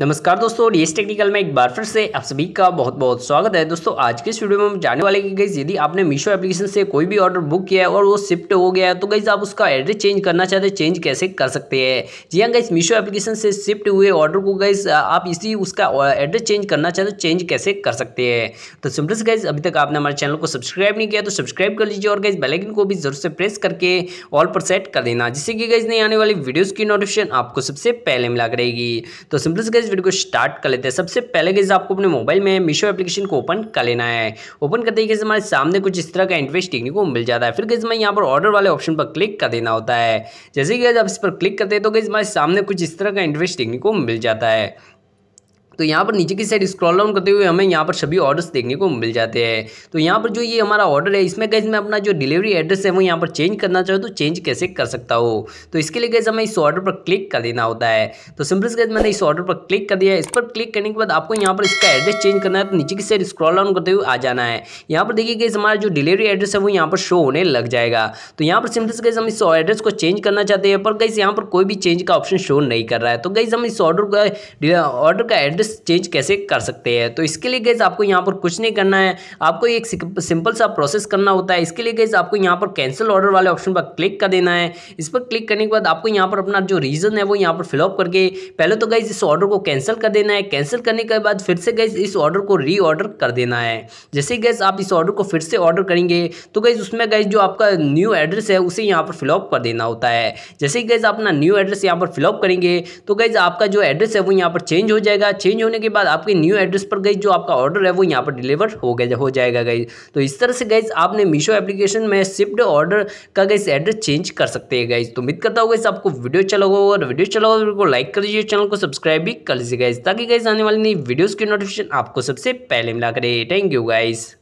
नमस्कार दोस्तों D technical में एक बार फिर से आप सभी का बहुत बहुत स्वागत है दोस्तों आज के इस वीडियो में हम जाने वाले कि गई यदि आपने मीशो एप्लीकेशन से कोई भी ऑर्डर बुक किया है और वो शिफ्ट हो गया है तो गई आप उसका एड्रेस चेंज करना चाहते हैं चेंज कैसे कर सकते हैं जी हाँ गई मीशो एप्लीकेशन से शिफ्ट हुए ऑर्डर को गई आप इसी उसका एड्रेस चेंज करना चाहते हैं चेंज कैसे कर सकते हैं तो सिंपल से गई अभी तक आपने हमारे चैनल को सब्सक्राइब नहीं किया तो सब्सक्राइब कर लीजिए और गई बेलाइकन को भी जरूर से प्रेस करके ऑल पर सेट कर देना जिससे कि गई नहीं आने वाली वीडियोज़ की नोटिफिकेशन आपको सबसे पहले मिला करेगी तो सिंपल से इस वीडियो को स्टार्ट कर लेते हैं सबसे पहले कैसे आपको अपने मोबाइल में मीशो एप्लीकेशन को ओपन कर लेना है ओपन करते ही कैसे हमारे सामने कुछ इस तरह का इंटरफेस देखने को मिल जाता है फिर कैसे मैं यहाँ पर ऑर्डर वाले ऑप्शन पर क्लिक कर देना होता है जैसे कि आप इस पर क्लिक करते हैं तो कैसे हमारे सामने कुछ इस तरह का इंटरफेस देखने को मिल जाता है तो यहाँ पर नीचे की साइड स्क्रॉल डाउन करते हुए हमें यहाँ पर सभी ऑर्डर्स देखने को मिल जाते हैं तो यहाँ पर जो ये हमारा ऑर्डर है इसमें कैसे मैं अपना जो डिलीवरी एड्रेस है वो यहाँ पर चेंज करना चाहूँ तो चेंज कैसे कर सकता हो तो इसके लिए कैसे हमें इस ऑर्डर पर क्लिक कर देना होता है तो सिंपल से मैंने इस ऑर्डर पर क्लिक कर दिया है इस पर क्लिक करने के बाद आपको यहाँ पर इसका एड्रेस चेंज करना है तो नीचे की साइड स्क्रॉल डाउन करते हुए आ जाना है यहाँ पर देखिए कैसे हमारा जो डिलीवरी एड्रेस है वो यहाँ पर शो होने लग जाएगा तो यहाँ पर सिंपल से हम इस एड्रेस को चेंज करना चाहते हैं पर कैसे यहाँ पर कोई भी चेंज का ऑप्शन शो नहीं कर रहा है तो कैसे हम इस ऑर्डर का ऑर्डर का एड्रेस सर्विस चेंज कैसे कर सकते हैं तो इसके लिए गैस आपको यहाँ पर कुछ नहीं करना है आपको एक सिंपल सा प्रोसेस करना होता है इसके लिए गैस आपको यहाँ पर कैंसिल ऑर्डर वाले ऑप्शन पर क्लिक कर देना है इस पर क्लिक करने के बाद आपको यहाँ पर अपना जो रीज़न है वो यहाँ पर फिलअप करके पहले तो गैस इस ऑर्डर को कैंसिल कर देना है कैंसिल करने के बाद फिर से गैस इस ऑर्डर को री ऑर्डर कर देना है जैसे गैस आप इस ऑर्डर को फिर से ऑर्डर करेंगे तो गैस उसमें गैस जो आपका न्यू एड्रेस है उसे यहाँ पर फिलअप कर देना होता है जैसे गैस अपना न्यू एड्रेस यहाँ पर फिलअप करेंगे तो गैस आपका जो एड्रेस है वो यहाँ पर चेंज हो जाएगा चेंज चेंज होने के बाद आपके न्यू एड्रेस पर गई जो आपका ऑर्डर है वो यहाँ पर डिलीवर हो गया हो जाएगा गई तो इस तरह से गई आपने मीशो एप्लीकेशन में शिफ्ट ऑर्डर का गई एड्रेस चेंज कर सकते हैं गई तो उम्मीद करता हूँ गाइज आपको वीडियो चला अच्छा होगा और वीडियो चला अच्छा होगा वीडियो तो को लाइक कर लीजिए चैनल को सब्सक्राइब भी कर लीजिए गाइज ताकि गाइज आने वाली नई वीडियोज़ की नोटिफिकेशन आपको सबसे पहले मिला करे थैंक यू गाइज़